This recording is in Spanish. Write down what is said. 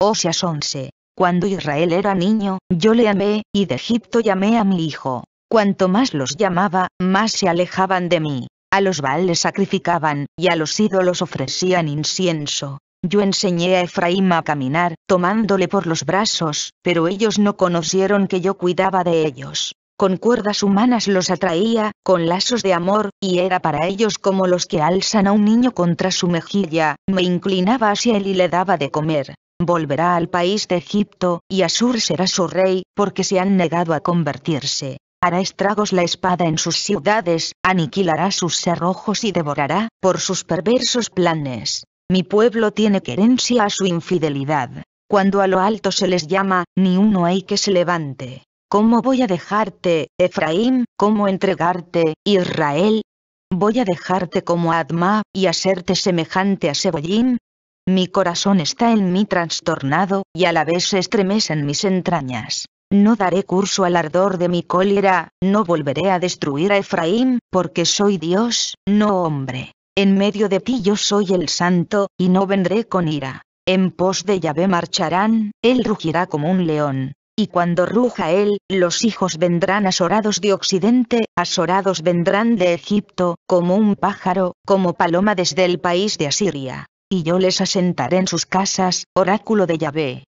Oseas 11. Cuando Israel era niño, yo le amé, y de Egipto llamé a mi hijo. Cuanto más los llamaba, más se alejaban de mí. A los baales sacrificaban, y a los ídolos ofrecían incienso. Yo enseñé a Efraín a caminar, tomándole por los brazos, pero ellos no conocieron que yo cuidaba de ellos. Con cuerdas humanas los atraía, con lazos de amor, y era para ellos como los que alzan a un niño contra su mejilla, me inclinaba hacia él y le daba de comer volverá al país de Egipto, y Asur será su rey, porque se han negado a convertirse. Hará estragos la espada en sus ciudades, aniquilará sus cerrojos y devorará, por sus perversos planes. Mi pueblo tiene querencia a su infidelidad. Cuando a lo alto se les llama, ni uno hay que se levante. ¿Cómo voy a dejarte, Efraín? ¿Cómo entregarte, Israel? Voy a dejarte como Adma, y hacerte semejante a Sebollín? Mi corazón está en mí trastornado, y a la vez se estremecen mis entrañas. No daré curso al ardor de mi cólera, no volveré a destruir a Efraín, porque soy Dios, no hombre. En medio de ti yo soy el santo, y no vendré con ira. En pos de Yahvé marcharán, él rugirá como un león. Y cuando ruja él, los hijos vendrán asorados de occidente, asorados vendrán de Egipto, como un pájaro, como paloma desde el país de Asiria y yo les asentaré en sus casas, oráculo de Yahvé.